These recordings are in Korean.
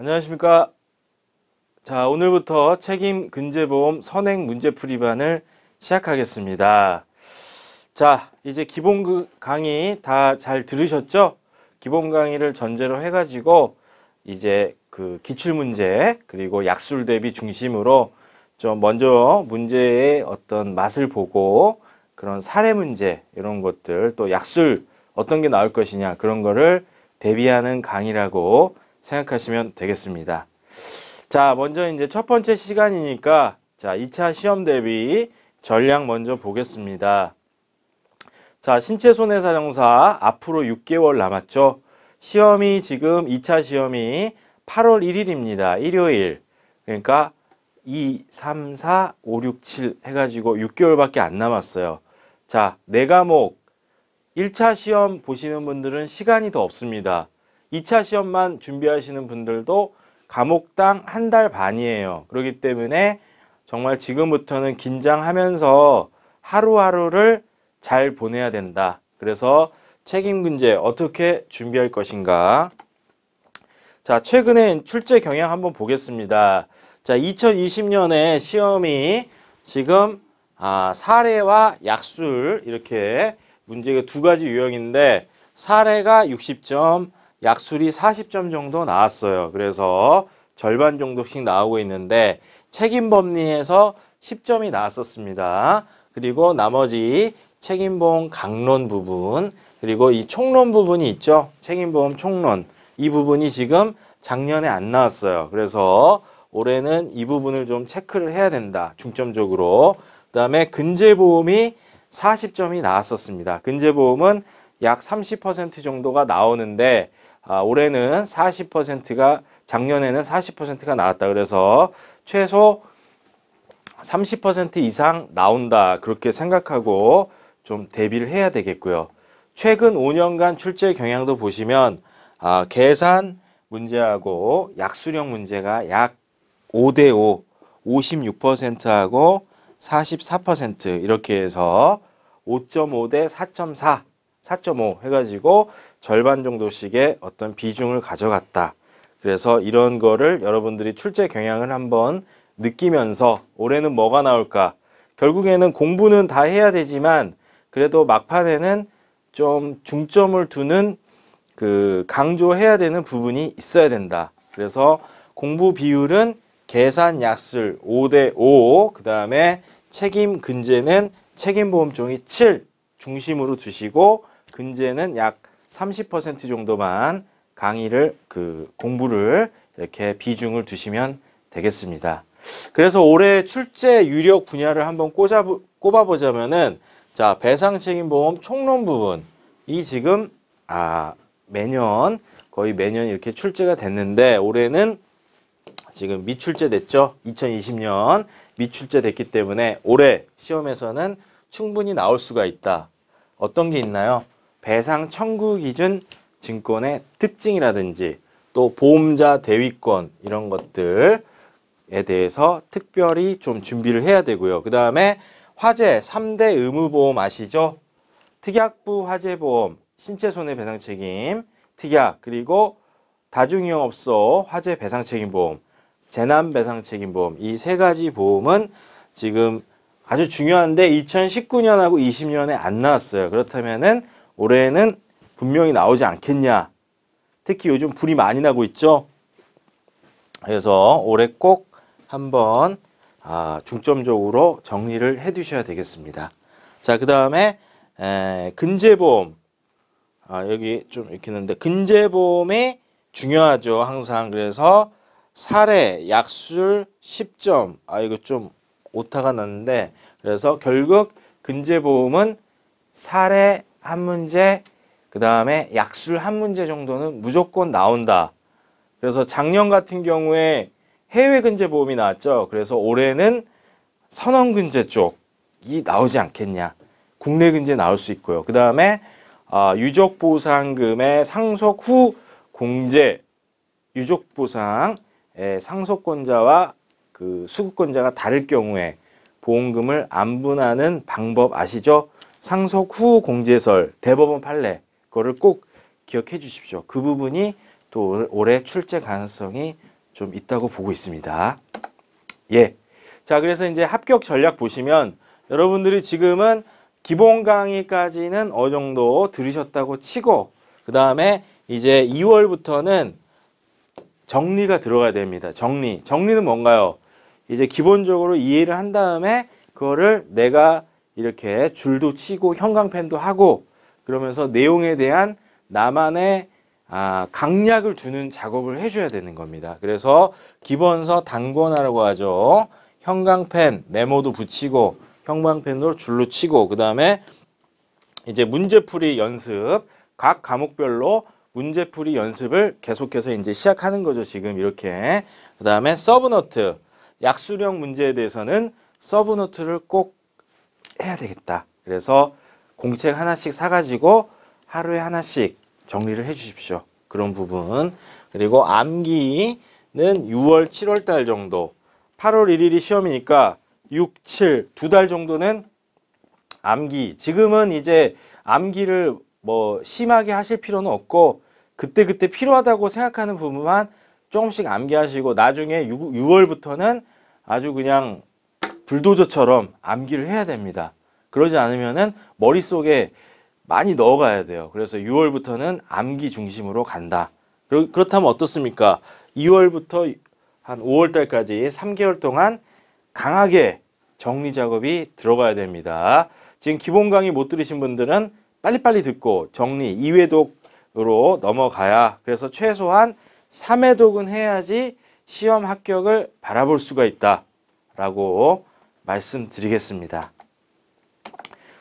안녕하십니까 자 오늘부터 책임 근제보험 선행 문제풀이반을 시작하겠습니다 자 이제 기본 그 강의 다 잘 들으셨죠 기본 강의를 전제로 해 가지고 이제 그 기출문제 그리고 약술 대비 중심으로 좀 먼저 문제의 어떤 맛을 보고 그런 사례 문제 이런 것들 또 약술 어떤 게 나올 것이냐 그런 거를 대비하는 강의라고 생각하시면 되겠습니다. 자, 먼저 이제 첫 번째 시간이니까 자, 2차 시험 대비 전략 먼저 보겠습니다. 자, 신체 손해사정사 앞으로 6개월 남았죠. 시험이 지금 2차 시험이 8월 1일입니다. 일요일. 그러니까 2, 3, 4, 5, 6, 7 해가지고 6개월밖에 안 남았어요. 자, 네 과목 1차 시험 보시는 분들은 시간이 더 없습니다. 2차 시험만 준비하시는 분들도 감옥당한 달 반이에요. 그렇기 때문에 정말 지금부터는 긴장하면서 하루하루를 잘 보내야 된다. 그래서 책임근제 어떻게 준비할 것인가. 자, 최근에 출제 경향 한번 보겠습니다. 자, 2020년에 시험이 지금 아, 사례와 약술 이렇게 문제가 두 가지 유형인데 사례가 60점, 약술이 40점 정도 나왔어요. 그래서 절반 정도씩 나오고 있는데 책임법리에서 10점이 나왔었습니다. 그리고 나머지 책임보험 강론 부분 그리고 이 총론 부분이 있죠. 책임보험 총론 이 부분이 지금 작년에 안 나왔어요. 그래서 올해는 이 부분을 좀 체크를 해야 된다. 중점적으로. 그 다음에 근제보험이 40점이 나왔었습니다. 근제보험은 약 30% 정도가 나오는데 아, 올해는 40%가 작년에는 40%가 나왔다. 그래서 최소 30% 이상 나온다. 그렇게 생각하고 좀 대비를 해야 되겠고요. 최근 5년간 출제 경향도 보시면 아, 계산 문제하고 약수령 문제가 약 5대 5, 56%하고 44% 이렇게 해서 5.5대 4.4, 4.5 해가지고 절반 정도씩의 어떤 비중을 가져갔다. 그래서 이런 거를 여러분들이 출제 경향을 한번 느끼면서 올해는 뭐가 나올까? 결국에는 공부는 다 해야 되지만 그래도 막판에는 좀 중점을 두는 그 강조해야 되는 부분이 있어야 된다. 그래서 공부 비율은 계산 약술 5대 5, 그 다음에 책임 근제는 책임보험종이 7 중심으로 두시고 근제는 약30% 정도만 강의를 그 공부를 이렇게 비중을 두시면 되겠습니다. 그래서 올해 출제 유력 분야를 한번 꽂아 꼽아 보자면은 자, 배상 책임 보험 총론 부분 이 지금 아, 매년 거의 매년 이렇게 출제가 됐는데 올해는 지금 미출제 됐죠. 2020년 미출제 됐기 때문에 올해 시험에서는 충분히 나올 수가 있다. 어떤 게 있나요? 배상 청구 기준 증권의 특징이라든지 또 보험자 대위권 이런 것들에 대해서 특별히 좀 준비를 해야 되고요. 그 다음에 화재 3대 의무보험 아시죠? 특약부 화재보험, 신체손해배상 책임, 특약, 그리고 다중이용업소 화재 배상 책임보험, 재난 배상 책임보험 이 세 가지 보험은 지금 아주 중요한데 2019년하고 20년에 안 나왔어요. 그렇다면은 올해는 분명히 나오지 않겠냐. 특히 요즘 불이 많이 나고 있죠. 그래서 올해 꼭 한번 아, 중점적으로 정리를 해 두셔야 되겠습니다. 자, 그 다음에 근제보험. 아, 여기 좀 읽히는데 근제보험이 중요하죠. 항상 그래서 사례, 약술 10점. 아, 이거 좀 오타가 났는데 그래서 결국 근제보험은 사례, 한 문제, 그 다음에 약술 한 문제 정도는 무조건 나온다. 그래서 작년 같은 경우에 해외 근제 보험이 나왔죠. 그래서 올해는 선원 근제 쪽이 나오지 않겠냐. 국내 근제 나올 수 있고요. 그 다음에 어, 아, 유족 보상금의 상속 후 공제 유족 보상 상속권자와 그 수급권자가 다를 경우에 보험금을 안분하는 방법 아시죠? 상속 후 공제설, 대법원 판례 그거를 꼭 기억해 주십시오. 그 부분이 또 올해 출제 가능성이 좀 있다고 보고 있습니다. 예. 자, 그래서 이제 합격 전략 보시면 여러분들이 지금은 기본 강의까지는 어느 정도 들으셨다고 치고 그 다음에 이제 2월부터는 정리가 들어가야 됩니다. 정리. 정리는 뭔가요? 이제 기본적으로 이해를 한 다음에 그거를 내가 이렇게 줄도 치고 형광펜도 하고 그러면서 내용에 대한 나만의 아, 강약을 주는 작업을 해줘야 되는 겁니다. 그래서 기본서 단권화라고 하죠. 형광펜 메모도 붙이고 형광펜으로 줄로 치고 그 다음에 이제 문제풀이 연습 각 과목별로 문제풀이 연습을 계속해서 이제 시작하는 거죠. 지금 이렇게 그 다음에 서브노트 약수령 문제에 대해서는 서브노트를 꼭 해야 되겠다. 그래서 공책 하나씩 사가지고 하루에 하나씩 정리를 해 주십시오. 그런 부분. 그리고 암기는 6월, 7월 달 정도. 8월 1일이 시험이니까 6, 7, 두 달 정도는 암기. 지금은 이제 암기를 뭐 심하게 하실 필요는 없고 그때그때 그때 필요하다고 생각하는 부분만 조금씩 암기하시고 나중에 6, 월부터는 아주 그냥 불도저처럼 암기를 해야 됩니다. 그러지 않으면은 머릿속에 많이 넣어가야 돼요. 그래서 6월부터는 암기 중심으로 간다. 그렇다면 어떻습니까? 2월부터 한 5월 달까지 3개월 동안 강하게 정리 작업이 들어가야 됩니다. 지금 기본 강의 못 들으신 분들은 빨리빨리 듣고 정리 2회독으로 넘어가야 그래서 최소한 3회독은 해야지 시험 합격을 바라볼 수가 있다 라고 말씀드리겠습니다.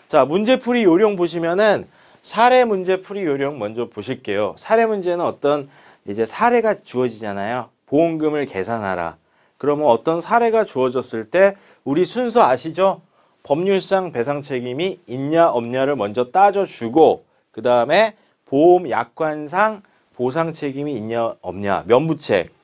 자, 문제풀이 요령 보시면은 사례 문제풀이 요령 먼저 보실게요. 사례 문제는 어떤 이제 사례가 주어지잖아요. 보험금을 계산하라. 그러면 어떤 사례가 주어졌을 때 우리 순서 아시죠? 법률상 배상 책임이 있냐 없냐를 먼저 따져주고 그 다음에 보험 약관상 보상 책임이 있냐 없냐 면부책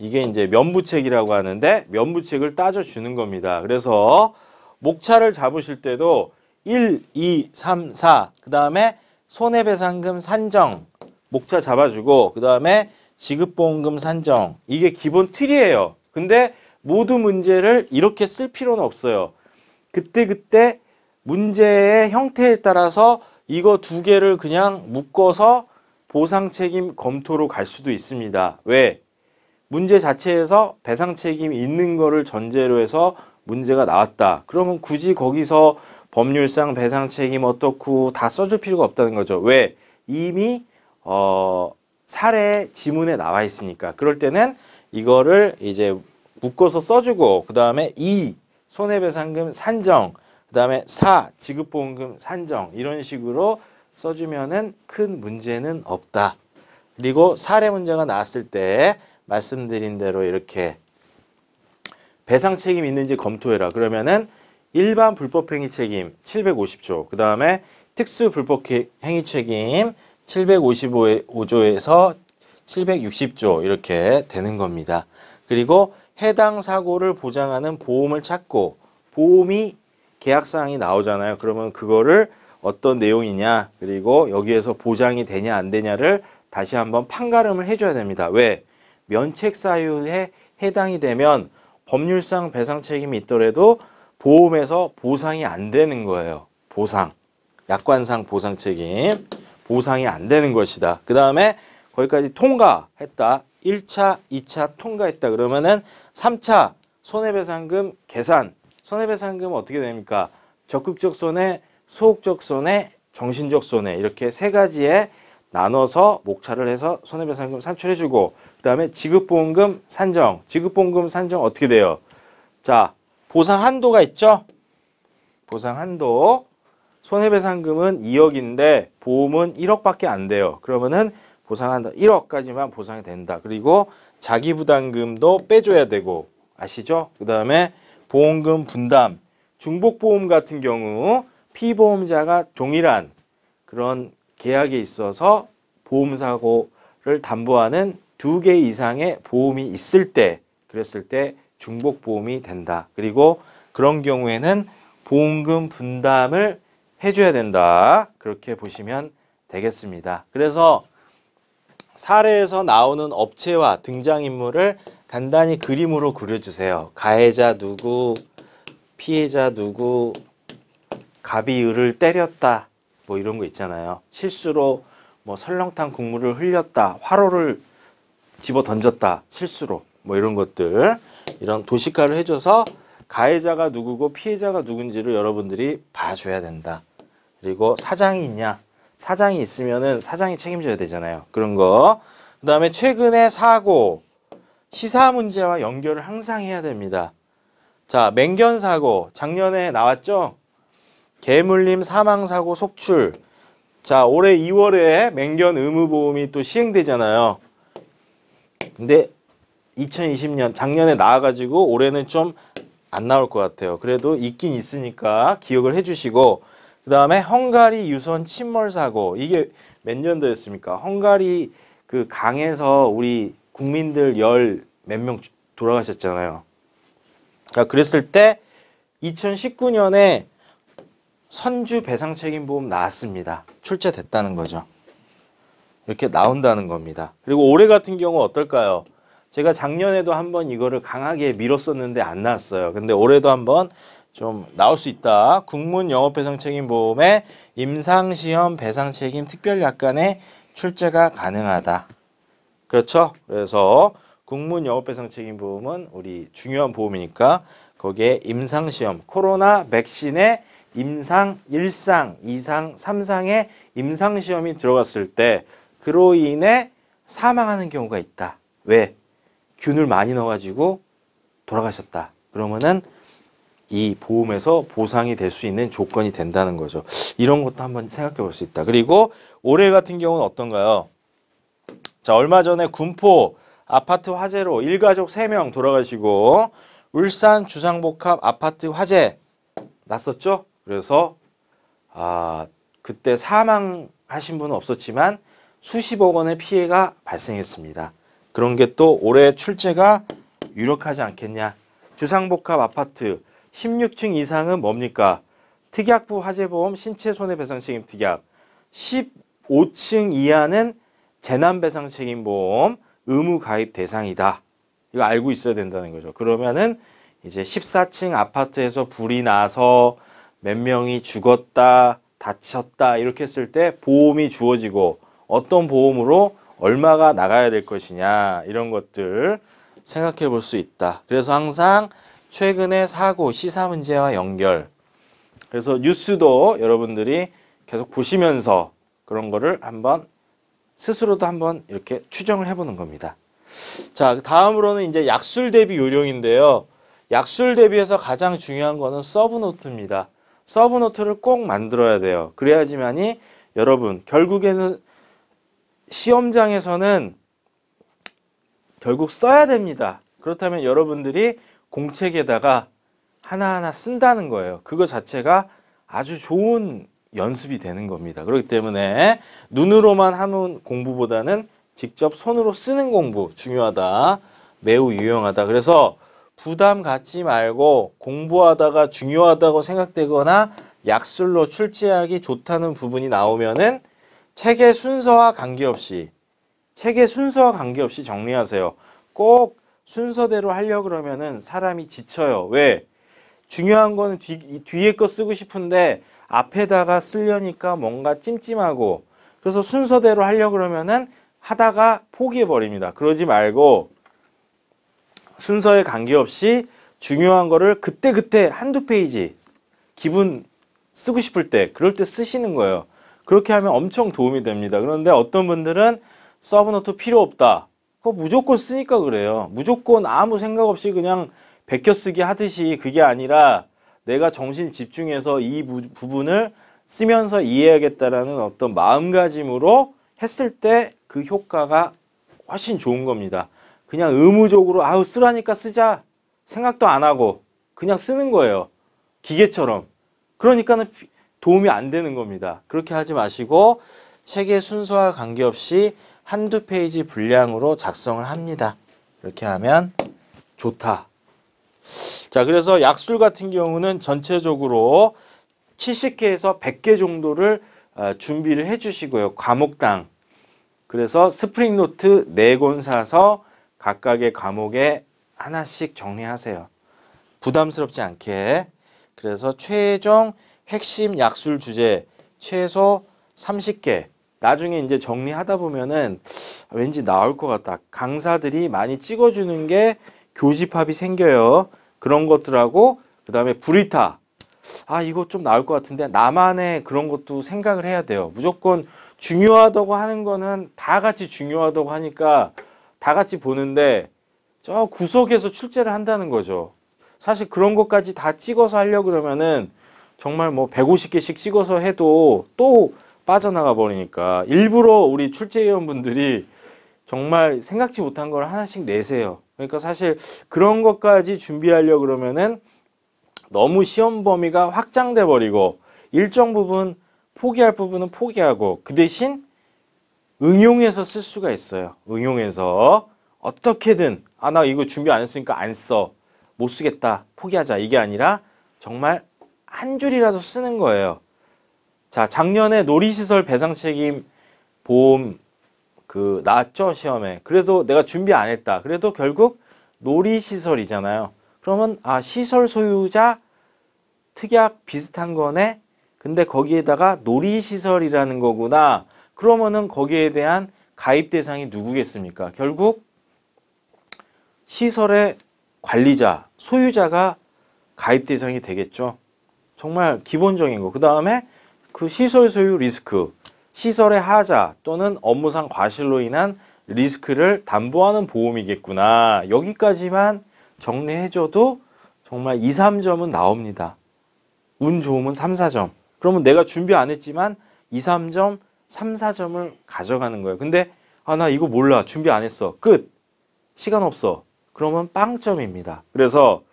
이게 이제 면부책이라고 하는데 면부책을 따져주는 겁니다. 그래서 목차를 잡으실 때도 1, 2, 3, 4, 그 다음에 손해배상금 산정, 목차 잡아주고 그 다음에 지급보험금 산정, 이게 기본 틀이에요. 근데 모두 문제를 이렇게 쓸 필요는 없어요. 그때그때 그때 문제의 형태에 따라서 이거 두 개를 그냥 묶어서 보상 책임 검토로 갈 수도 있습니다. 왜? 문제 자체에서 배상 책임이 있는 거를 전제로 해서 문제가 나왔다. 그러면 굳이 거기서 법률상 배상 책임 어떻고 다 써줄 필요가 없다는 거죠. 왜? 이미 어, 사례 지문에 나와 있으니까. 그럴 때는 이거를 이제 묶어서 써주고 그 다음에 이 손해배상금 산정 그 다음에 사 지급보험금 산정 이런 식으로 써주면은 큰 문제는 없다. 그리고 사례 문제가 나왔을 때 말씀드린 대로 이렇게 배상 책임 있는지 검토해라. 그러면은 일반 불법행위 책임 750조, 그 다음에 특수 불법행위 책임 755조에서 760조 이렇게 되는 겁니다. 그리고 해당 사고를 보장하는 보험을 찾고 보험이 계약사항이 나오잖아요. 그러면 그거를 어떤 내용이냐 그리고 여기에서 보장이 되냐 안 되냐를 다시 한번 판가름을 해줘야 됩니다. 왜? 면책 사유에 해당이 되면 법률상 배상 책임이 있더라도 보험에서 보상이 안 되는 거예요. 보상. 약관상 보상 책임. 보상이 안 되는 것이다. 그 다음에 거기까지 통과했다. 1차, 2차 통과했다. 그러면은 3차 손해배상금 계산. 손해배상금 어떻게 됩니까? 적극적 손해, 소극적 손해, 정신적 손해 이렇게 세 가지에 나눠서 목차를 해서 손해배상금 산출해주고 그 다음에 지급보험금 산정. 지급보험금 산정 어떻게 돼요? 자, 보상 한도가 있죠? 보상 한도. 손해배상금은 2억인데 보험은 1억밖에 안 돼요. 그러면은 보상한다. 1억까지만 보상이 된다. 그리고 자기부담금도 빼줘야 되고 아시죠? 그 다음에 보험금 분담, 중복보험 같은 경우 피보험자가 동일한 그런 계약에 있어서 보험사고를 담보하는 두개 이상의 보험이 있을 때 그랬을 때 중복 보험이 된다. 그리고 그런 경우에는 보험금 분담을 해줘야 된다. 그렇게 보시면 되겠습니다. 그래서 사례에서 나오는 업체와 등장인물을 간단히 그림으로 그려주세요. 가해자 누구, 피해자 누구, 갑이 을을 때렸다. 뭐 이런 거 있잖아요. 실수로 뭐 설렁탕 국물을 흘렸다. 화로를 집어 던졌다 실수로 뭐 이런 것들 이런 도시화를 해줘서 가해자가 누구고 피해자가 누군지를 여러분들이 봐줘야 된다 그리고 사장이 있냐 사장이 있으면은 사장이 책임져야 되잖아요 그런 거그 다음에 최근의 사고 시사 문제와 연결을 항상 해야 됩니다 자 맹견 사고 작년에 나왔죠 개물림 사망 사고 속출 자 올해 2월에 맹견 의무보험이 또 시행되잖아요 근데 2020년 작년에 나와가지고 올해는 좀 안 나올 것 같아요. 그래도 있긴 있으니까 기억을 해주시고 그 다음에 헝가리 유선 침몰 사고 이게 몇 년도였습니까? 헝가리 그 강에서 우리 국민들 열 몇 명 돌아가셨잖아요. 그 그랬을 때 2019년에 선주 배상 책임보험 나왔습니다. 출제됐다는 거죠. 이렇게 나온다는 겁니다. 그리고 올해 같은 경우 어떨까요? 제가 작년에도 한번 이거를 강하게 밀었었는데 안 나왔어요. 근데 올해도 한번 좀 나올 수 있다. 국문 영업배상 책임 보험의 임상시험 배상 책임 특별 약관에 출제가 가능하다. 그렇죠? 그래서 국문 영업배상 책임 보험은 우리 중요한 보험이니까 거기에 임상시험 코로나 백신의 임상 일상 이상 삼상의 임상시험이 들어갔을 때 그로 인해 사망하는 경우가 있다. 왜? 균을 많이 넣어가지고 돌아가셨다. 그러면은 이 보험에서 보상이 될 수 있는 조건이 된다는 거죠. 이런 것도 한번 생각해 볼 수 있다. 그리고 올해 같은 경우는 어떤가요? 자, 얼마 전에 군포 아파트 화재로 일가족 3명 돌아가시고 울산 주상복합 아파트 화재 났었죠? 그래서 아, 그때 사망하신 분은 없었지만 수십억 원의 피해가 발생했습니다. 그런 게 또 올해 출제가 유력하지 않겠냐. 주상복합 아파트 16층 이상은 뭡니까? 특약부 화재보험 신체 손해배상 책임 특약 15층 이하는 재난배상 책임 보험 의무 가입 대상이다. 이거 알고 있어야 된다는 거죠. 그러면은 이제 14층 아파트에서 불이 나서 몇 명이 죽었다, 다쳤다 이렇게 했을 때 보험이 주어지고 어떤 보험으로 얼마가 나가야 될 것이냐 이런 것들 생각해 볼 수 있다. 그래서 항상 최근의 사고, 시사 문제와 연결 그래서 뉴스도 여러분들이 계속 보시면서 그런 거를 한번 스스로도 한번 이렇게 추정을 해보는 겁니다. 자, 다음으로는 이제 약술 대비 요령인데요. 약술 대비해서 가장 중요한 거는 서브노트입니다. 서브노트를 꼭 만들어야 돼요. 그래야지만이 여러분 결국에는 시험장에서는 결국 써야 됩니다. 그렇다면 여러분들이 공책에다가 하나하나 쓴다는 거예요. 그거 자체가 아주 좋은 연습이 되는 겁니다. 그렇기 때문에 눈으로만 하는 공부보다는 직접 손으로 쓰는 공부 중요하다. 매우 유용하다. 그래서 부담 갖지 말고 공부하다가 중요하다고 생각되거나 약술로 출제하기 좋다는 부분이 나오면은 책의 순서와 관계없이 책의 순서와 관계없이 정리하세요. 꼭 순서대로 하려 고 그러면은 사람이 지쳐요. 왜? 중요한 거는 뒤, 뒤에 거 쓰고 싶은데 앞에다가 쓰려니까 뭔가 찜찜하고 그래서 순서대로 하려 고 그러면은 하다가 포기해 버립니다. 그러지 말고 순서에 관계없이 중요한 거를 그때그때 한두 페이지 기분 쓰고 싶을 때 그럴 때 쓰시는 거예요. 그렇게 하면 엄청 도움이 됩니다. 그런데 어떤 분들은 서브노트 필요 없다. 그거 무조건 쓰니까 그래요. 무조건 아무 생각 없이 그냥 베껴쓰기 하듯이 그게 아니라 내가 정신 집중해서 이 부분을 쓰면서 이해하겠다라는 어떤 마음가짐으로 했을 때 그 효과가 훨씬 좋은 겁니다. 그냥 의무적으로 아우 쓰라니까 쓰자 생각도 안 하고 그냥 쓰는 거예요. 기계처럼. 그러니까는 도움이 안 되는 겁니다. 그렇게 하지 마시고 책의 순서와 관계없이 한두 페이지 분량으로 작성을 합니다. 이렇게 하면 좋다. 자, 그래서 약술 같은 경우는 전체적으로 70개에서 100개 정도를 어, 준비를 해 주시고요. 과목당. 그래서 스프링 노트 4권 사서 각각의 과목에 하나씩 정리하세요. 부담스럽지 않게. 그래서 최종 핵심 약술 주제 최소 30개 나중에 이제 정리하다 보면은 왠지 나올 것 같다. 강사들이 많이 찍어주는 게 교집합이 생겨요. 그런 것들하고 그 다음에 브리타 아 이거 좀 나올 것 같은데 나만의 그런 것도 생각을 해야 돼요. 무조건 중요하다고 하는 거는 다 같이 중요하다고 하니까 다 같이 보는데 저 구석에서 출제를 한다는 거죠. 사실 그런 것까지 다 찍어서 하려고 그러면은 정말 뭐 150개씩 찍어서 해도 또 빠져나가 버리니까 일부러 우리 출제위원분들이 정말 생각지 못한 걸 하나씩 내세요. 그러니까 사실 그런 것까지 준비하려 그러면은 너무 시험 범위가 확장돼 버리고 일정 부분 포기할 부분은 포기하고 그 대신 응용해서 쓸 수가 있어요. 응용해서 어떻게든 아 나 이거 준비 안 했으니까 안 써. 못 쓰겠다. 포기하자. 이게 아니라 정말 한 줄이라도 쓰는 거예요. 자, 작년에 놀이시설 배상 책임 보험 그 나왔죠 시험에. 그래서 내가 준비 안 했다. 그래도 결국 놀이시설이잖아요. 그러면 아 시설 소유자 특약 비슷한 거네. 근데 거기에다가 놀이시설이라는 거구나. 그러면은 거기에 대한 가입 대상이 누구겠습니까? 결국 시설의 관리자, 소유자가 가입 대상이 되겠죠. 정말 기본적인 거. 그 다음에 그 시설 소유 리스크, 시설의 하자 또는 업무상 과실로 인한 리스크를 담보하는 보험이겠구나. 여기까지만 정리해줘도 정말 2, 3점은 나옵니다. 운 좋으면 3, 4점. 그러면 내가 준비 안 했지만 2, 3점, 3, 4점을 가져가는 거예요. 근데 아, 나 이거 몰라. 준비 안 했어. 끝. 시간 없어. 그러면 빵점입니다. 그래서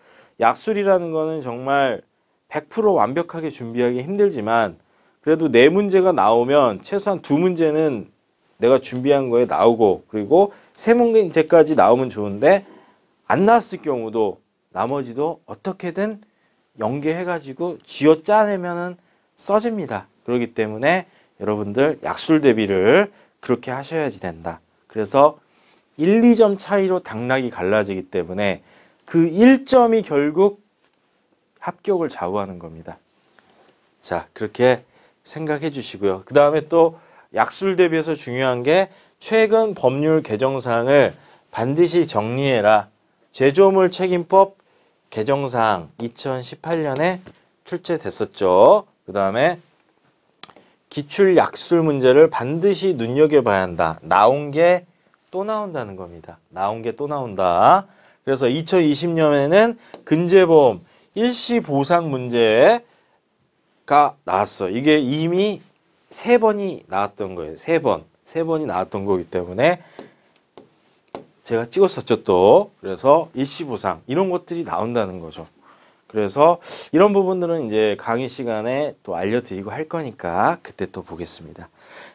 약술이라는 거는 정말 100% 완벽하게 준비하기 힘들지만 그래도 네 문제가 나오면 최소한 두 문제는 내가 준비한 거에 나오고 그리고 세 문제까지 나오면 좋은데 안 나왔을 경우도 나머지도 어떻게든 연계해가지고 쥐어 짜내면 써집니다. 그렇기 때문에 여러분들 약술 대비를 그렇게 하셔야지 된다. 그래서 1, 2점 차이로 당락이 갈라지기 때문에 그 1점이 결국 합격을 좌우하는 겁니다. 자 그렇게 생각해 주시고요. 그 다음에 또 약술 대비해서 중요한 게 최근 법률 개정사항을 반드시 정리해라. 제조물 책임법 개정사항 2018년에 출제됐었죠. 그 다음에 기출 약술 문제를 반드시 눈여겨봐야 한다. 나온 게 또 나온다는 겁니다. 나온 게 또 나온다. 그래서 2020년에는 근제보험 일시 보상 문제가 나왔어. 이게 이미 세 번이 나왔던 거예요. 세 번. 세 번이 나왔던 거기 때문에 제가 찍었었죠 또. 그래서 일시 보상 이런 것들이 나온다는 거죠. 그래서 이런 부분들은 이제 강의 시간에 또 알려드리고 할 거니까 그때 또 보겠습니다.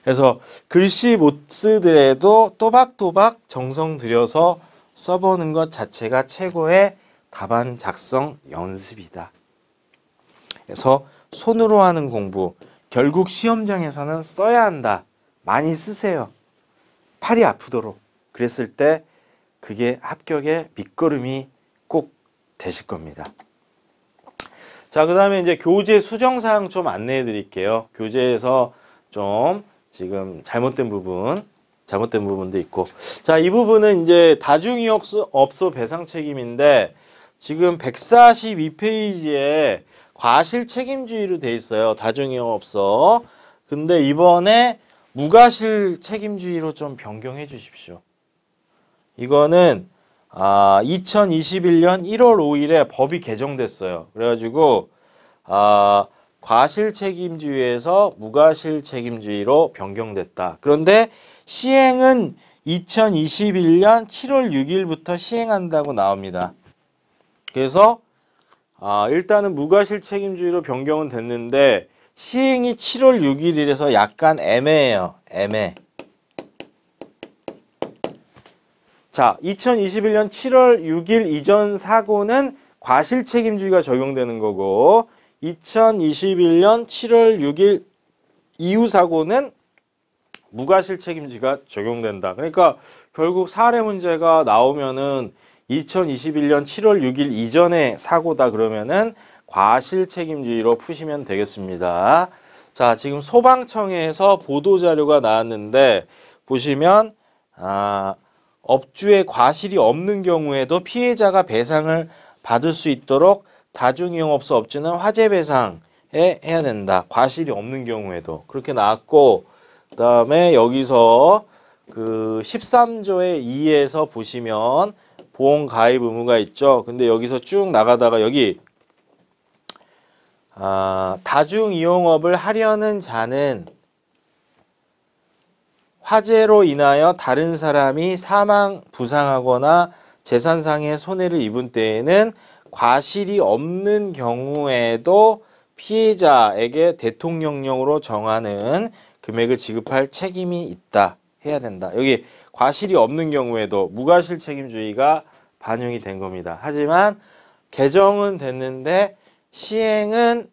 그래서 글씨 못 쓰더라도 또박또박 정성 들여서 써보는 것 자체가 최고의 답안 작성 연습이다. 그래서 손으로 하는 공부 결국 시험장에서는 써야 한다. 많이 쓰세요. 팔이 아프도록 그랬을 때 그게 합격의 밑거름이 꼭 되실 겁니다. 자, 그 다음에 이제 교재 수정사항 좀 안내해 드릴게요. 교재에서 좀 지금 잘못된 부분, 잘못된 부분도 있고. 자, 이 부분은 이제 다중이익업소 배상 책임인데 지금 142페이지에 과실 책임주의로 돼 있어요. 다중이용업서 근데 이번에 무과실 책임주의로 좀 변경해 주십시오. 이거는 아, 2021년 1월 5일에 법이 개정됐어요. 그래가지고 아, 과실 책임주의에서 무과실 책임주의로 변경됐다. 그런데 시행은 2021년 7월 6일부터 시행한다고 나옵니다. 그래서 아, 일단은 무과실 책임주의로 변경은 됐는데 시행이 7월 6일이라서 약간 애매해요. 애매. 자, 2021년 7월 6일 이전 사고는 과실 책임주의가 적용되는 거고 2021년 7월 6일 이후 사고는 무과실 책임주의가 적용된다. 그러니까 결국 사례 문제가 나오면은 2021년 7월 6일 이전에 사고다 그러면은 과실 책임주의로 푸시면 되겠습니다. 자, 지금 소방청에서 보도 자료가 나왔는데 보시면 아, 업주의 과실이 없는 경우에도 피해자가 배상을 받을 수 있도록 다중이용업소 업주는 화재 배상에 해야 된다. 과실이 없는 경우에도 그렇게 나왔고 그다음에 여기서 그 13조의 2에서 보시면 보험 가입 의무가 있죠. 근데 여기서 쭉 나가다가 여기 아, 다중 이용업을 하려는 자는 화재로 인하여 다른 사람이 사망, 부상하거나 재산상의 손해를 입은 때에는 과실이 없는 경우에도 피해자에게 대통령령으로 정하는 금액을 지급할 책임이 있다 해야 된다. 여기 과실이 없는 경우에도 무과실 책임주의가 반영이 된 겁니다. 하지만 개정은 됐는데 시행은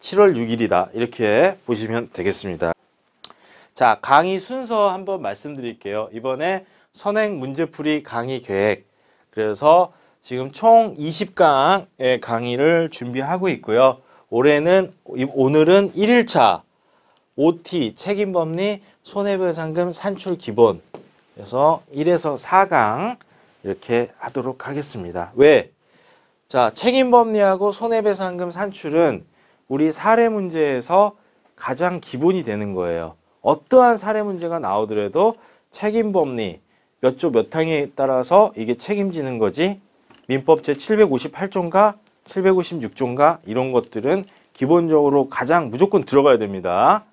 7월 6일이다. 이렇게 보시면 되겠습니다. 자, 강의 순서 한번 말씀드릴게요. 이번에 선행 문제풀이 강의 계획. 그래서 지금 총 20강의 강의를 준비하고 있고요. 올해는 오늘은 1일차 OT 책임법리 손해배상금 산출 기본 그래서 1에서 4강 이렇게 하도록 하겠습니다. 왜? 자, 책임법리하고 손해배상금 산출은 우리 사례 문제에서 가장 기본이 되는 거예요. 어떠한 사례 문제가 나오더라도 책임법리 몇 조 몇 항에 따라서 이게 책임지는 거지 민법 제758조인가 756조인가 이런 것들은 기본적으로 가장 무조건 들어가야 됩니다.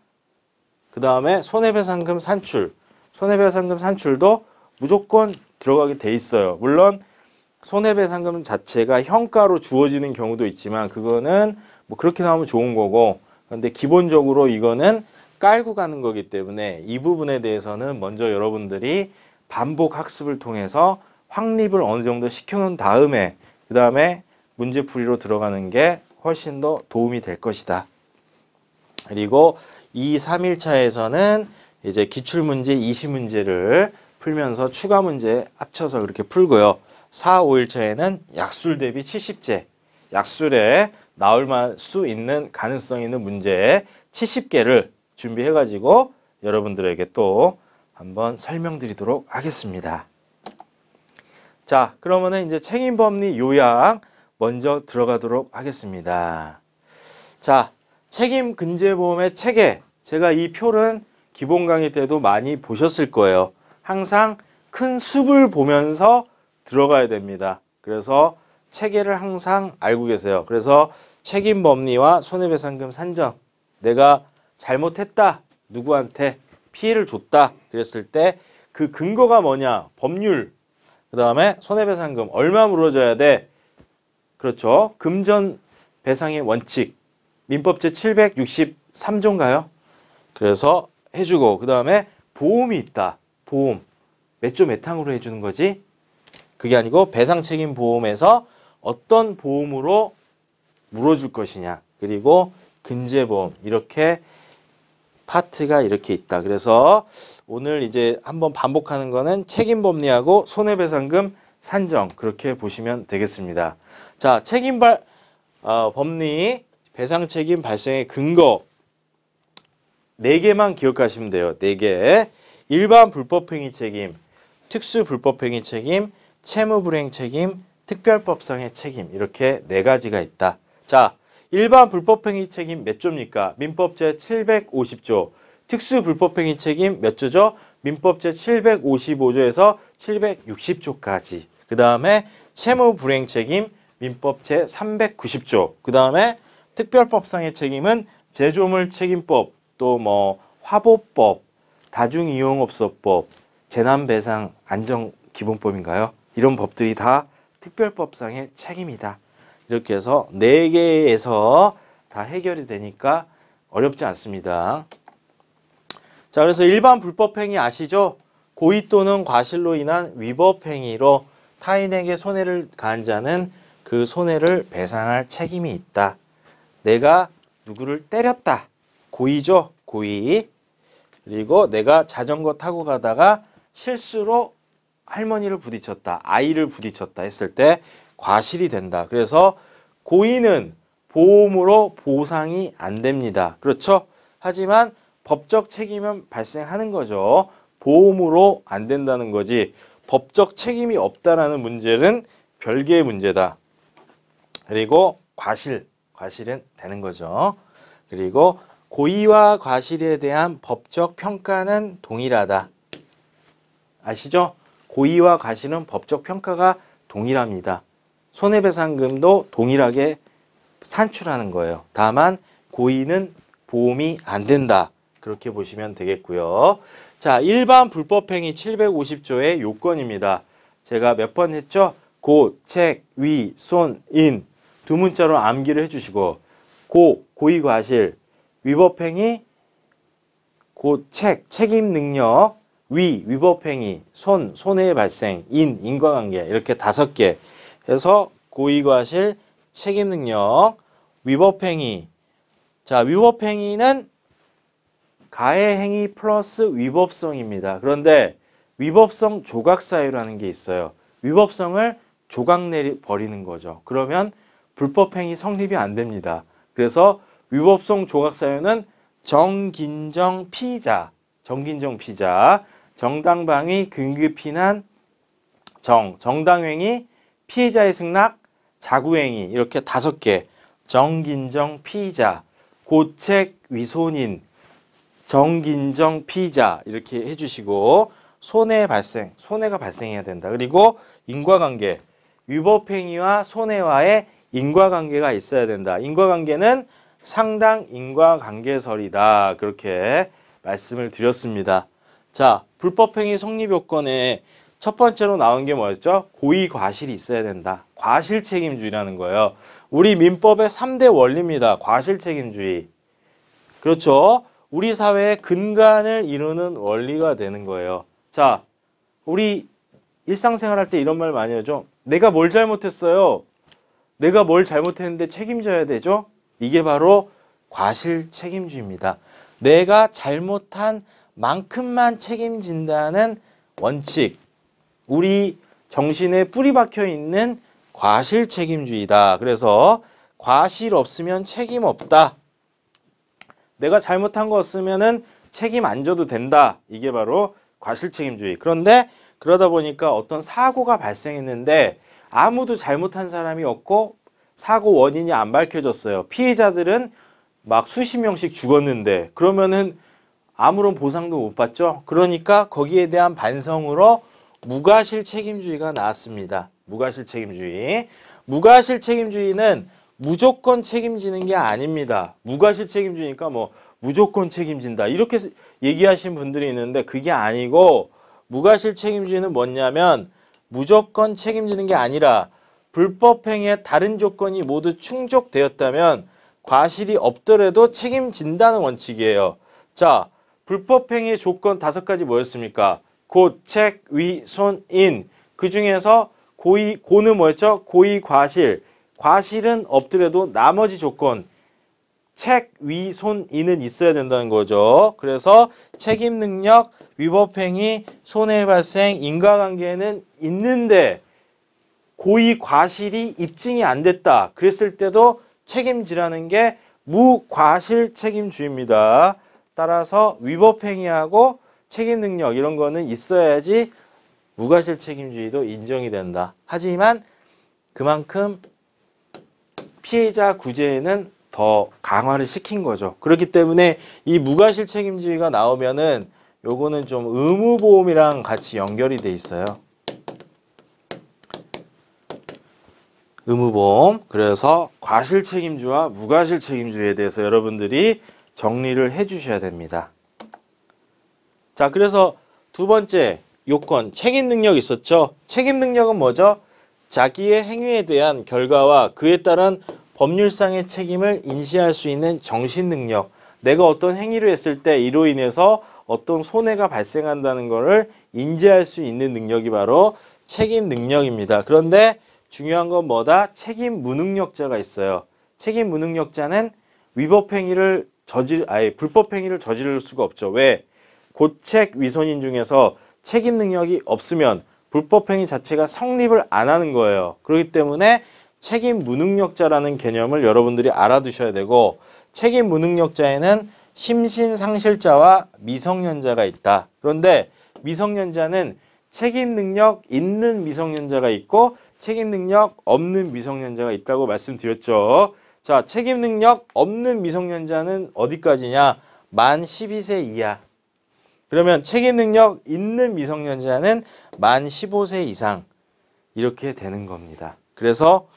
그 다음에 손해배상금 산출 손해배상금 산출도 무조건 들어가게 돼 있어요. 물론 손해배상금 자체가 형가로 주어지는 경우도 있지만 그거는 뭐 그렇게 나오면 좋은 거고 근데 기본적으로 이거는 깔고 가는 거기 때문에 이 부분에 대해서는 먼저 여러분들이 반복 학습을 통해서 확립을 어느 정도 시켜놓은 다음에 그 다음에 문제풀이로 들어가는 게 훨씬 더 도움이 될 것이다. 그리고 2, 3일차에서는 이제 기출문제 20문제를 풀면서 추가 문제 합쳐서 그렇게 풀고요. 4, 5일차에는 약술 대비 70제, 약술에 나올 수 있는 가능성 있는 문제 70개를 준비해가지고 여러분들에게 또 한번 설명드리도록 하겠습니다. 자, 그러면은 이제 책임법리 요약 먼저 들어가도록 하겠습니다. 자, 책임근제보험의 체계. 제가 이표를 기본 강의 때도 많이 보셨을 거예요. 항상 큰 숲을 보면서 들어가야 됩니다. 그래서 체계를 항상 알고 계세요. 그래서 책임 범위와 손해배상금 산정 내가 잘못했다 누구한테 피해를 줬다 그랬을 때 그 근거가 뭐냐 법률 그 다음에 손해배상금 얼마 물어줘야 돼 그렇죠 금전 배상의 원칙 민법 제 763조인가요 그래서 해주고 그 다음에 보험이 있다. 보험. 몇 조몇탕으로 해주는 거지. 그게 아니고 배상 책임 보험에서 어떤 보험으로 물어줄 것이냐. 그리고 근제보험 이렇게 파트가 이렇게 있다. 그래서 오늘 이제 한번 반복하는 거는 책임법리하고 손해배상금 산정 그렇게 보시면 되겠습니다. 자 책임 발 어, 법리 배상 책임 발생의 근거 네개만 기억하시면 돼요. 네개 일반 불법행위 책임, 특수 불법행위 책임, 채무불행 책임, 특별법상의 책임 이렇게 네 가지가 있다. 자, 일반 불법행위 책임 몇 조입니까? 민법 제750조. 특수 불법행위 책임 몇 조죠? 민법 제755조에서 760조까지. 그 다음에 채무불행 책임 민법 제390조. 그 다음에 특별법상의 책임은 제조물 책임법 또뭐 화보법, 다중이용업소법, 재난배상 안정기본법인가요? 이런 법들이 다 특별법상의 책임이다. 이렇게 해서 네개에서다 해결이 되니까 어렵지 않습니다. 자, 그래서 일반 불법행위 아시죠? 고의 또는 과실로 인한 위법행위로 타인에게 손해를 가한 자는 그 손해를 배상할 책임이 있다. 내가 누구를 때렸다. 고의죠. 고의. 그리고 내가 자전거 타고 가다가 실수로 할머니를 부딪혔다. 아이를 부딪혔다 했을 때 과실이 된다. 그래서 고의는 보험으로 보상이 안 됩니다. 그렇죠? 하지만 법적 책임은 발생하는 거죠. 보험으로 안 된다는 거지 법적 책임이 없다라는 문제는 별개의 문제다. 그리고 과실, 과실은 되는 거죠. 그리고 고의와 과실에 대한 법적 평가는 동일하다. 아시죠? 고의와 과실은 법적 평가가 동일합니다. 손해배상금도 동일하게 산출하는 거예요. 다만 고의는 보험이 안 된다. 그렇게 보시면 되겠고요. 자, 일반 불법행위 750조의 요건입니다. 제가 몇 번 했죠? 고, 책, 위, 손, 인 두 문자로 암기를 해주시고 고, 고의과실, 위법행위, 곧 책, 책임 능력, 위, 위법행위, 손, 손해의 발생, 인, 인과관계 이렇게 다섯 개 해서 고의과실, 책임 능력, 위법행위 자, 위법행위는 가해행위 플러스 위법성입니다. 그런데 위법성 조각사유라는 게 있어요. 위법성을 조각 내리 버리는 거죠. 그러면 불법행위 성립이 안 됩니다. 그래서 위법성 조각 사유는 정긴정 피자, 정긴정 피자, 정당방위 긴급 피난 정, 정당행위, 피해자의 승낙, 자구행위 이렇게 다섯 개 정긴정 피자 고책 위손인, 정긴정 피자 이렇게 해주시고 손해 발생, 손해가 발생해야 된다. 그리고 인과관계, 위법행위와 손해와의 인과관계가 있어야 된다. 인과관계는 상당 인과관계설이다. 그렇게 말씀을 드렸습니다. 자, 불법행위 성립 요건에 첫 번째로 나온 게 뭐였죠? 고의과실이 있어야 된다. 과실책임주의라는 거예요. 우리 민법의 3대 원리입니다. 과실책임주의. 그렇죠? 우리 사회의 근간을 이루는 원리가 되는 거예요. 자, 우리 일상생활 할 때 이런 말 많이 하죠. 내가 뭘 잘못했어요? 내가 뭘 잘못했는데 책임져야 되죠? 이게 바로 과실 책임주의입니다. 내가 잘못한 만큼만 책임진다는 원칙, 우리 정신에 뿌리 박혀 있는 과실 책임주의다. 그래서 과실 없으면 책임 없다. 내가 잘못한 거없으면 책임 안 져도 된다. 이게 바로 과실 책임주의. 그런데 그러다 보니까 어떤 사고가 발생했는데 아무도 잘못한 사람이 없고 사고 원인이 안 밝혀졌어요. 피해자들은 막 수십 명씩 죽었는데 그러면은 아무런 보상도 못 받죠. 그러니까 거기에 대한 반성으로 무과실 책임주의가 나왔습니다. 무과실 책임주의. 무과실 책임주의는 무조건 책임지는 게 아닙니다. 무과실 책임주의니까 뭐 무조건 책임진다. 이렇게 얘기하신 분들이 있는데 그게 아니고 무과실 책임주의는 뭐냐면 무조건 책임지는 게 아니라 불법행위의 다른 조건이 모두 충족되었다면 과실이 없더라도 책임진다는 원칙이에요. 자, 불법행위의 조건 다섯 가지 뭐였습니까? 고, 책, 위, 손, 인. 그 중에서 고의, 고는 뭐였죠? 고의 과실. 과실은 없더라도 나머지 조건, 책, 위, 손, 인은 있어야 된다는 거죠. 그래서 책임 능력, 위법행위, 손해 발생, 인과관계는 있는데 고의 과실이 입증이 안 됐다. 그랬을 때도 책임지라는 게 무과실 책임주의입니다. 따라서 위법행위하고 책임능력 이런 거는 있어야지 무과실 책임주의도 인정이 된다. 하지만 그만큼 피해자 구제는 에더 강화를 시킨 거죠. 그렇기 때문에 이 무과실 책임주의가 나오면은 요거는 좀 의무보험이랑 같이 연결이 돼 있어요. 의무보험 그래서 과실 책임주와 무과실 책임주에 대해서 여러분들이 정리를 해 주셔야 됩니다. 자 그래서 두 번째 요건 책임 능력 있었죠. 책임 능력은 뭐죠? 자기의 행위에 대한 결과와 그에 따른 법률상의 책임을 인지할 수 있는 정신 능력 내가 어떤 행위를 했을 때 이로 인해서 어떤 손해가 발생한다는 것을 인지할 수 있는 능력이 바로 책임 능력입니다. 그런데 중요한 건 뭐다? 책임 무능력자가 있어요. 책임 무능력자는 위법 행위를 저질 아예 불법 행위를 저지를 수가 없죠. 왜? 고책 위선인 중에서 책임 능력이 없으면 불법 행위 자체가 성립을 안 하는 거예요. 그렇기 때문에 책임 무능력자라는 개념을 여러분들이 알아두셔야 되고 책임 무능력자에는 심신상실자와 미성년자가 있다. 그런데 미성년자는 책임 능력 있는 미성년자가 있고 책임 능력 없는 미성년자가 있다고 말씀드렸죠. 자, 책임 능력 없는 미성년자는 어디까지냐? 만 12세 이하. 그러면 책임 능력 있는 미성년자는 만 15세 이상 이렇게 되는 겁니다. 그래서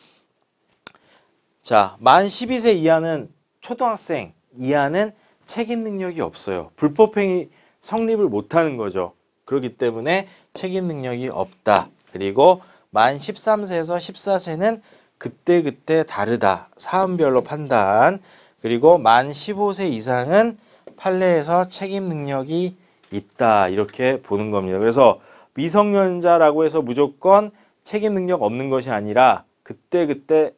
자, 만 12세 이하는 초등학생 이하는 책임 능력이 없어요. 불법행위 성립을 못하는 거죠. 그렇기 때문에 책임 능력이 없다. 그리고 만 13세에서 14세는 그때그때 다르다. 사안별로 판단. 그리고 만 15세 이상은 판례에서 책임 능력이 있다. 이렇게 보는 겁니다. 그래서 미성년자라고 해서 무조건 책임 능력 없는 것이 아니라 그때그때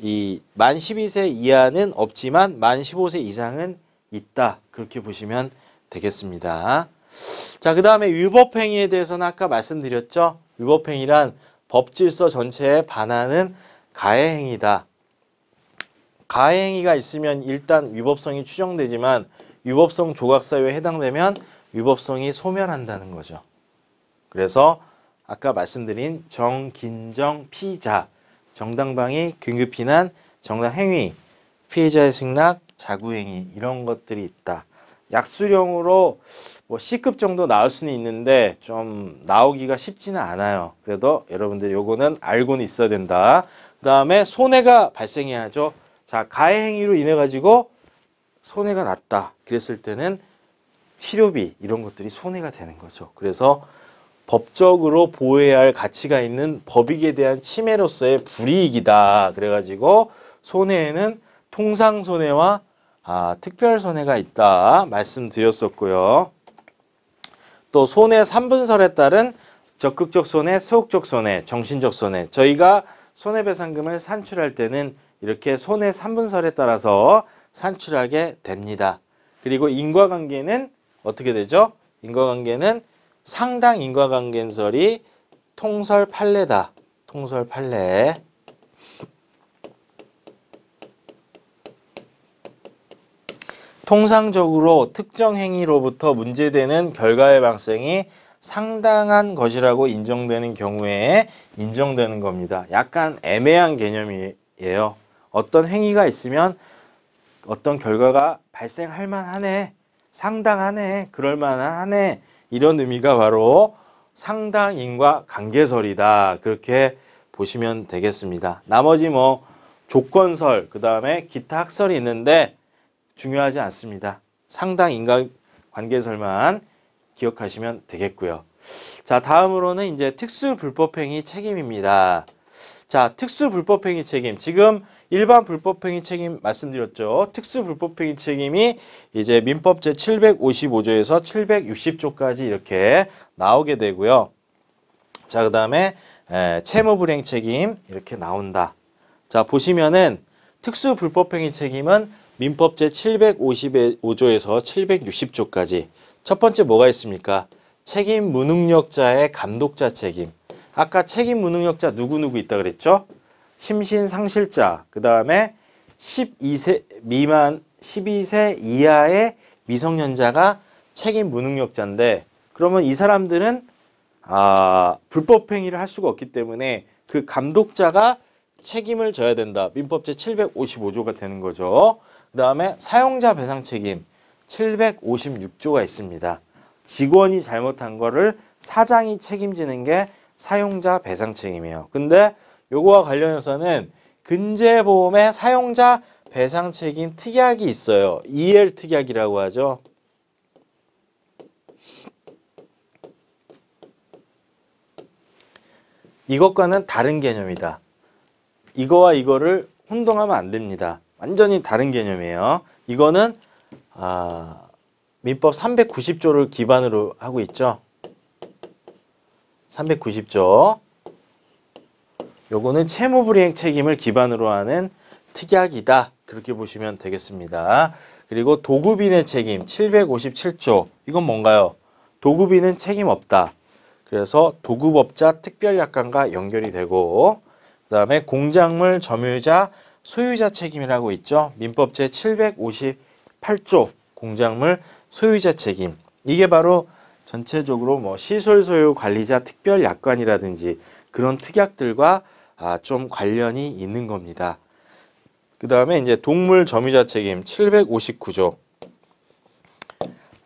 이 만 12세 이하는 없지만 만 15세 이상은 있다. 그렇게 보시면 되겠습니다. 자, 그 다음에 위법행위에 대해서는 아까 말씀드렸죠. 위법행위란 법질서 전체에 반하는 가해행위다. 가해행위가 있으면 일단 위법성이 추정되지만 위법성 조각사유에 해당되면 위법성이 소멸한다는 거죠. 그래서 아까 말씀드린 정긴정 피자, 정당방위, 긴급피난, 정당행위, 피해자의 승낙, 자구행위 이런 것들이 있다. 약수령으로 뭐 C급 정도 나올 수는 있는데 좀 나오기가 쉽지는 않아요. 그래도 여러분들 요거는 알고는 있어야 된다. 그 다음에 손해가 발생해야죠. 자, 가해 행위로 인해 가지고 손해가 났다. 그랬을 때는 치료비 이런 것들이 손해가 되는 거죠. 그래서 법적으로 보호해야 할 가치가 있는 법익에 대한 침해로서의 불이익이다. 그래가지고 손해에는 통상 손해와 아, 특별 손해가 있다 말씀드렸었고요. 또 손해 삼분설에 따른 적극적 손해, 소극적 손해, 정신적 손해 저희가 손해배상금을 산출할 때는 이렇게 손해 삼분설에 따라서 산출하게 됩니다. 그리고 인과관계는 어떻게 되죠? 인과관계는 상당 인과관계설이 통설 판례다. 통설 판례. 통상적으로 특정 행위로부터 문제되는 결과의 방생이 상당한 것이라고 인정되는 경우에 인정되는 겁니다. 약간 애매한 개념이에요. 어떤 행위가 있으면 어떤 결과가 발생할 만하네, 상당하네, 그럴 만하네 이런 의미가 바로 상당인과 관계설이다. 그렇게 보시면 되겠습니다. 나머지 뭐 조건설, 그 다음에 기타 학설이 있는데 중요하지 않습니다. 상당 인간관계설만 기억하시면 되겠고요. 자, 다음으로는 이제 특수불법행위 책임입니다. 자, 특수불법행위 책임. 지금 일반 불법행위 책임 말씀드렸죠. 특수불법행위 책임이 이제 민법 제755조에서 760조까지 이렇게 나오게 되고요. 자, 그 다음에 채무불행 책임 이렇게 나온다. 자, 보시면은 특수불법행위 책임은 민법 제755조에서 760조까지 첫 번째 뭐가 있습니까? 책임 무능력자의 감독자 책임 아까 책임 무능력자 누구누구 있다 그랬죠? 심신상실자 그 다음에 12세 미만 12세 이하의 미성년자가 책임 무능력자인데 그러면 이 사람들은 아, 불법행위를 할 수가 없기 때문에 그 감독자가 책임을 져야 된다. 민법 제755조가 되는 거죠. 그 다음에 사용자 배상 책임 756조가 있습니다. 직원이 잘못한 거를 사장이 책임지는 게 사용자 배상 책임이에요. 근데 요거와 관련해서는 근제보험의 사용자 배상 책임 특약이 있어요. EL 특약이라고 하죠. 이것과는 다른 개념이다. 이거와 이거를 혼동하면 안 됩니다. 완전히 다른 개념이에요. 이거는 아, 민법 390조를 기반으로 하고 있죠. 390조. 요거는 채무불이행 책임을 기반으로 하는 특약이다. 그렇게 보시면 되겠습니다. 그리고 도급인의 책임 757조. 이건 뭔가요? 도급인은 책임 없다. 그래서 도급업자 특별약관과 연결이 되고 그 다음에 공작물 점유자 소유자 책임이라고 있죠. 민법 제758조 공작물 소유자 책임. 이게 바로 전체적으로 뭐 시설 소유 관리자 특별 약관이라든지 그런 특약들과 아, 좀 관련이 있는 겁니다. 그 다음에 이제 동물 점유자 책임 759조.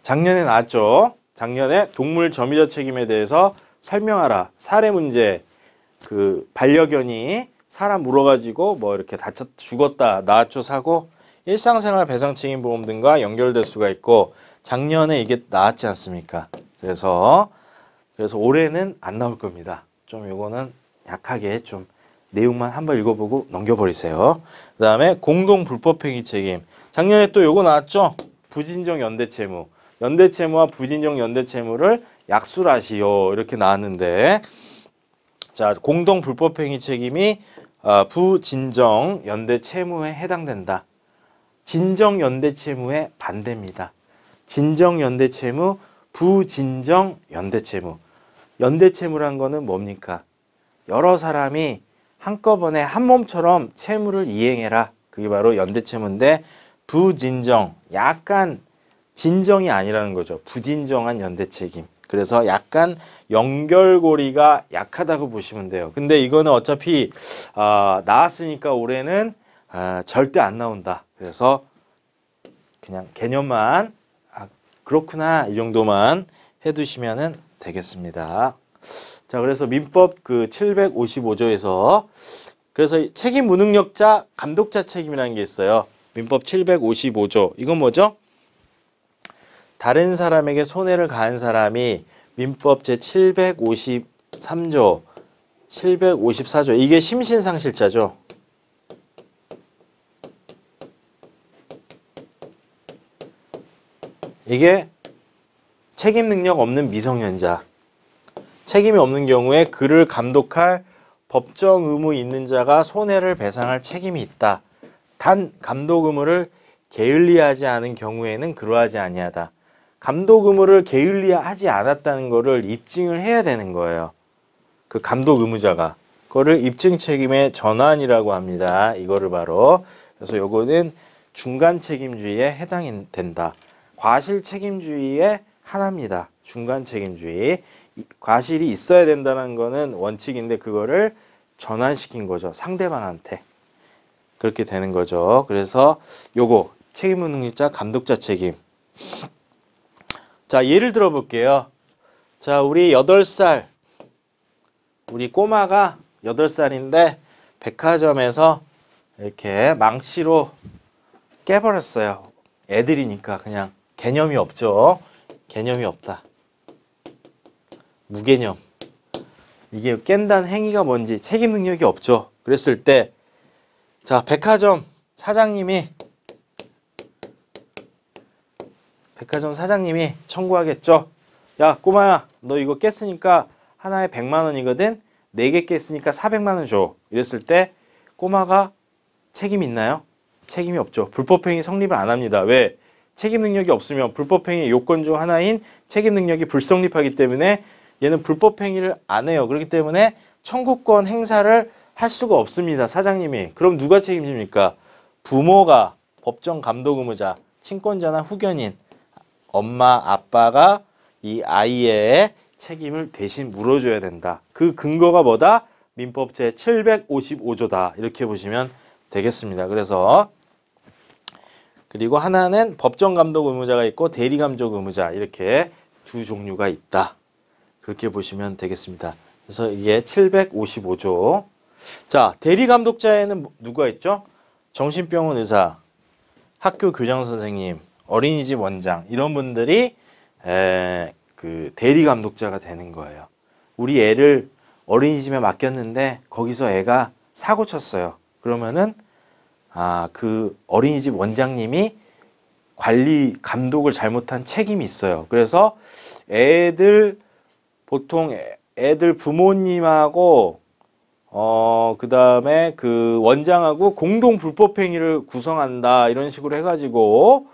작년에 나왔죠. 작년에 동물 점유자 책임에 대해서 설명하라. 사례 문제, 그 반려견이 사람 물어가지고 뭐 이렇게 다쳤 죽었다 나아죠 사고 일상생활 배상 책임 보험 등과 연결될 수가 있고 작년에 이게 나왔지 않습니까? 그래서 그래서 올해는 안 나올 겁니다. 좀 요거는 약하게 좀 내용만 한번 읽어보고 넘겨버리세요. 그 다음에 공동 불법행위 책임. 작년에 또 요거 나왔죠? 부진정 연대채무. 연대채무와 부진정 연대채무를 약수하시오 이렇게 나왔는데 자 공동 불법행위 책임이 아, 부진정 연대 채무에 해당된다. 진정 연대 채무의 반대입니다. 진정 연대 채무, 부진정 연대 채무. 연대 채무란 거는 뭡니까? 여러 사람이 한꺼번에 한 몸처럼 채무를 이행해라. 그게 바로 연대 채무인데 부진정, 약간 진정이 아니라는 거죠. 부진정한 연대 책임. 그래서 약간 연결고리가 약하다고 보시면 돼요. 근데 이거는 어차피 아, 나왔으니까 올해는 아, 절대 안 나온다. 그래서 그냥 개념만 아, 그렇구나 이 정도만 해두시면 되겠습니다. 자 그래서 민법 그 755조에서 그래서 책임 무능력자 감독자 책임이라는 게 있어요. 민법 755조 이건 뭐죠? 다른 사람에게 손해를 가한 사람이 민법 제753조, 754조 이게 심신상실자죠. 이게 책임 능력 없는 미성년자. 책임이 없는 경우에 그를 감독할 법정 의무 있는 자가 손해를 배상할 책임이 있다. 단 감독 의무를 게을리하지 않은 경우에는 그러하지 아니하다. 감독 의무를 게을리하지 않았다는 것을 입증을 해야 되는 거예요. 그 감독 의무자가. 그거를 입증 책임의 전환이라고 합니다. 이거를 바로. 그래서 요거는 중간 책임주의에 해당이 된다. 과실 책임주의의 하나입니다. 중간 책임주의. 과실이 있어야 된다는 거는 원칙인데 그거를 전환시킨 거죠. 상대방한테. 그렇게 되는 거죠. 그래서 요거 책임은 능력자 감독자 책임. 자, 예를 들어 볼게요. 자, 우리 8살, 우리 꼬마가 8살인데 백화점에서 이렇게 망치로 깨버렸어요. 애들이니까 그냥 개념이 없죠. 개념이 없다. 무개념. 이게 깬다는 행위가 뭔지 책임 능력이 없죠. 그랬을 때, 자, 백화점 사장님이 백화점 사장님이 청구하겠죠. 야 꼬마야 너 이거 깼으니까 하나에 100만 원이거든. 네 개 깼으니까 400만 원 줘. 이랬을 때 꼬마가 책임 있나요? 책임이 없죠. 불법행위 성립을 안 합니다. 왜? 책임 능력이 없으면 불법행위 요건 중 하나인 책임 능력이 불성립하기 때문에 얘는 불법행위를 안 해요. 그렇기 때문에 청구권 행사를 할 수가 없습니다. 사장님이. 그럼 누가 책임집니까? 부모가 법정 감독 의무자, 친권자나 후견인, 엄마, 아빠가 이 아이의 책임을 대신 물어줘야 된다. 그 근거가 뭐다? 민법 제755조다. 이렇게 보시면 되겠습니다. 그래서 그리고 하나는 법정감독 의무자가 있고 대리감독 의무자 이렇게 두 종류가 있다. 그렇게 보시면 되겠습니다. 그래서 이게 755조. 자, 대리감독자에는 누가 있죠? 정신병원 의사, 학교 교장 선생님, 어린이집 원장 이런 분들이 에, 그 대리 감독자가 되는 거예요. 우리 애를 어린이집에 맡겼는데 거기서 애가 사고 쳤어요. 그러면은 아, 그 어린이집 원장님이 관리 감독을 잘못한 책임이 있어요. 그래서 애들 보통 애들 부모님하고 어, 그다음에 그 원장하고 공동 불법 행위를 구성한다. 이런 식으로 해 가지고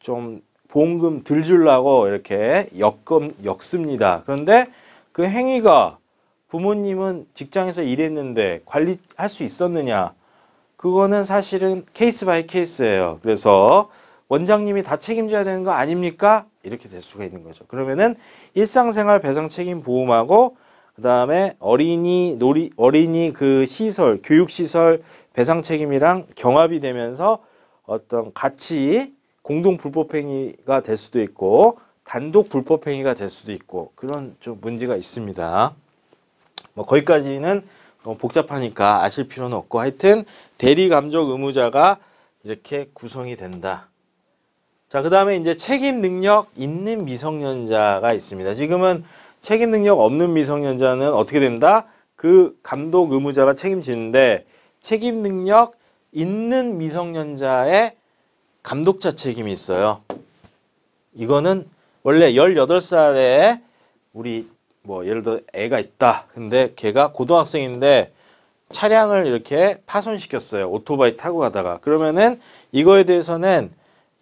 좀 보험금 들 주려고 이렇게 역금 역습니다. 그런데 그 행위가 부모님은 직장에서 일했는데 관리할 수 있었느냐? 그거는 사실은 케이스 바이 케이스예요. 그래서 원장님이 다 책임져야 되는 거 아닙니까? 이렇게 될 수가 있는 거죠. 그러면은 일상생활 배상 책임 보험하고 그다음에 어린이 놀이 어린이 그 시설 교육 시설 배상 책임이랑 경합이 되면서 어떤 같이 공동 불법행위가 될 수도 있고 단독 불법행위가 될 수도 있고 그런 좀 문제가 있습니다. 뭐 거기까지는 너무 복잡하니까 아실 필요는 없고 하여튼 대리감적 의무자가 이렇게 구성이 된다. 자, 그 다음에 이제 책임 능력 있는 미성년자가 있습니다. 지금은 책임 능력 없는 미성년자는 어떻게 된다? 그 감독 의무자가 책임지는데 책임 능력 있는 미성년자의 감독자 책임이 있어요. 이거는 원래 18살에 우리 뭐 예를 들어 애가 있다. 근데 걔가 고등학생인데 차량을 이렇게 파손시켰어요. 오토바이 타고 가다가. 그러면은 이거에 대해서는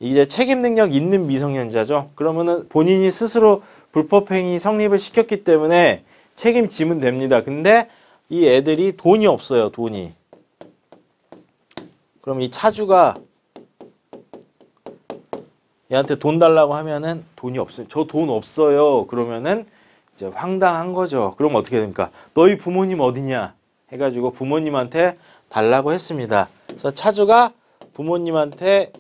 이제 책임 능력 있는 미성년자죠. 그러면은 본인이 스스로 불법행위 성립을 시켰기 때문에 책임지면 됩니다. 근데 이 애들이 돈이 없어요. 돈이. 그럼 이 차주가 얘한테 돈 달라고 하면은 돈이 없어요. 저 돈 없어요. 그러면은 이제 황당한 거죠. 그럼 어떻게 됩니까? 너희 부모님 어디냐? 해가지고 부모님한테 달라고 했습니다. 그래서 차주가 부모님한테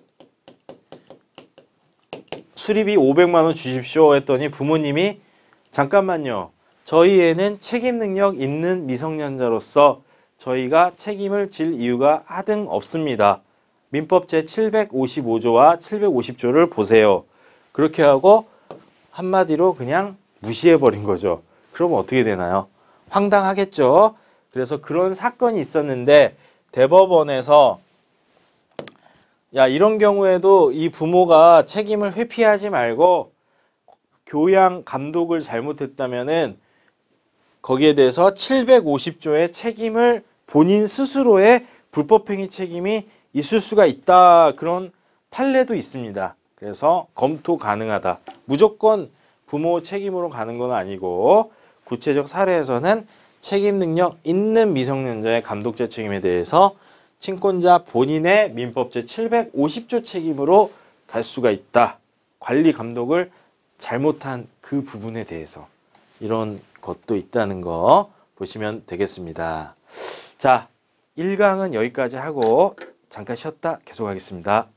수리비 500만 원 주십시오 했더니 부모님이 잠깐만요. 저희 애는 책임 능력 있는 미성년자로서 저희가 책임을 질 이유가 하등 없습니다. 민법 제755조와 750조를 보세요. 그렇게 하고 한마디로 그냥 무시해버린 거죠. 그러면 어떻게 되나요? 황당하겠죠. 그래서 그런 사건이 있었는데 대법원에서 야 이런 경우에도 이 부모가 책임을 회피하지 말고 교양 감독을 잘못했다면은 거기에 대해서 750조의 책임을 본인 스스로의 불법행위 책임이 있을 수가 있다 그런 판례도 있습니다. 그래서 검토 가능하다. 무조건 부모 책임으로 가는 건 아니고 구체적 사례에서는 책임 능력 있는 미성년자의 감독제 책임에 대해서 친권자 본인의 민법 제750조 책임으로 갈 수가 있다. 관리 감독을 잘못한 그 부분에 대해서 이런 것도 있다는 거 보시면 되겠습니다. 자, 1강은 여기까지 하고 잠깐 쉬었다 계속하겠습니다.